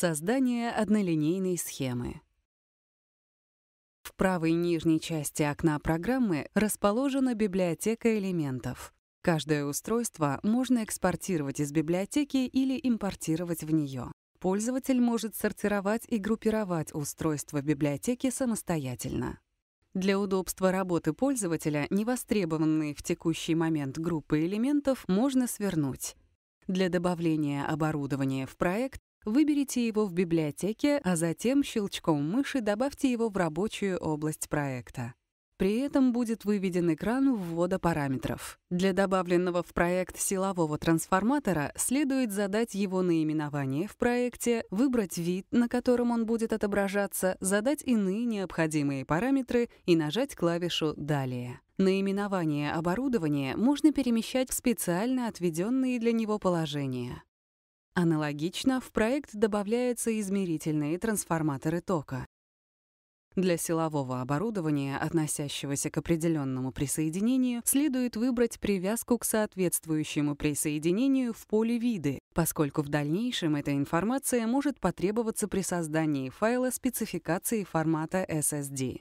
Создание однолинейной схемы. В правой нижней части окна программы расположена библиотека элементов. Каждое устройство можно экспортировать из библиотеки или импортировать в нее. Пользователь может сортировать и группировать устройства библиотеки самостоятельно. Для удобства работы пользователя невостребованные в текущий момент группы элементов можно свернуть. Для добавления оборудования в проект Выберите его в библиотеке, а затем щелчком мыши добавьте его в рабочую область проекта. При этом будет выведен экран ввода параметров. Для добавленного в проект силового трансформатора следует задать его наименование в проекте, выбрать вид, на котором он будет отображаться, задать иные необходимые параметры и нажать клавишу «Далее». Наименование оборудования можно перемещать в специально отведенные для него положения. Аналогично в проект добавляются измерительные трансформаторы тока. Для силового оборудования, относящегося к определенному присоединению, следует выбрать привязку к соответствующему присоединению в поле виды, поскольку в дальнейшем эта информация может потребоваться при создании файла спецификации формата SSD.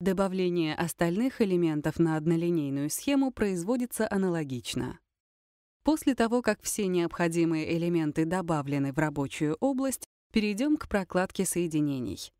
Добавление остальных элементов на однолинейную схему производится аналогично. После того, как все необходимые элементы добавлены в рабочую область, перейдем к прокладке соединений.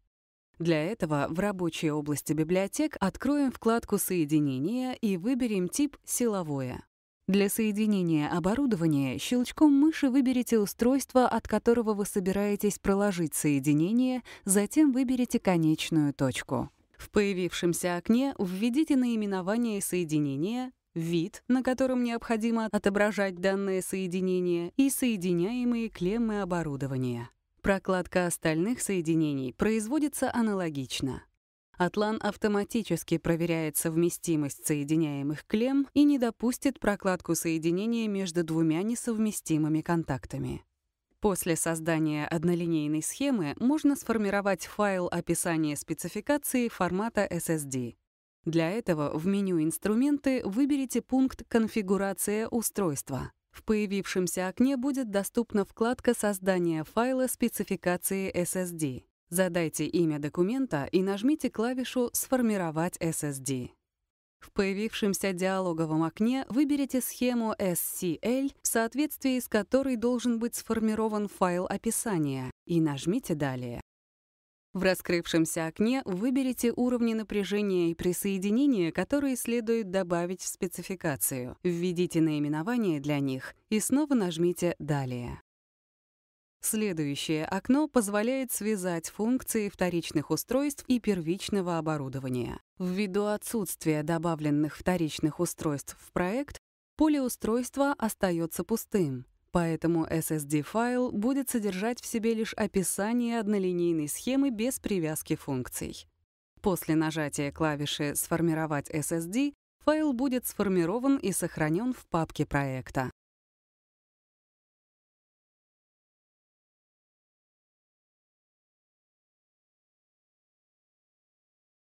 Для этого в рабочей области библиотек откроем вкладку «Соединения» и выберем тип «Силовое». Для соединения оборудования щелчком мыши выберите устройство, от которого вы собираетесь проложить соединение, затем выберите конечную точку. В появившемся окне введите наименование соединения, вид, на котором необходимо отображать данное соединение, и соединяемые клеммы оборудования. Прокладка остальных соединений производится аналогично. Атлан автоматически проверяет совместимость соединяемых клемм и не допустит прокладку соединения между двумя несовместимыми контактами. После создания однолинейной схемы можно сформировать файл описания спецификации формата SSD. Для этого в меню «Инструменты» выберите пункт «Конфигурация устройства». В появившемся окне будет доступна вкладка создания файла спецификации SSD». Задайте имя документа и нажмите клавишу «Сформировать SSD». В появившемся диалоговом окне выберите схему SCL, в соответствии с которой должен быть сформирован файл описания, и нажмите «Далее». В раскрывшемся окне выберите уровни напряжения и присоединения, которые следует добавить в спецификацию. Введите наименование для них и снова нажмите «Далее». Следующее окно позволяет связать функции вторичных устройств и первичного оборудования. Ввиду отсутствия добавленных вторичных устройств в проект, поле устройства остается пустым, Поэтому SSD-файл будет содержать в себе лишь описание однолинейной схемы без привязки функций. После нажатия клавиши «Сформировать SSD» файл будет сформирован и сохранен в папке проекта.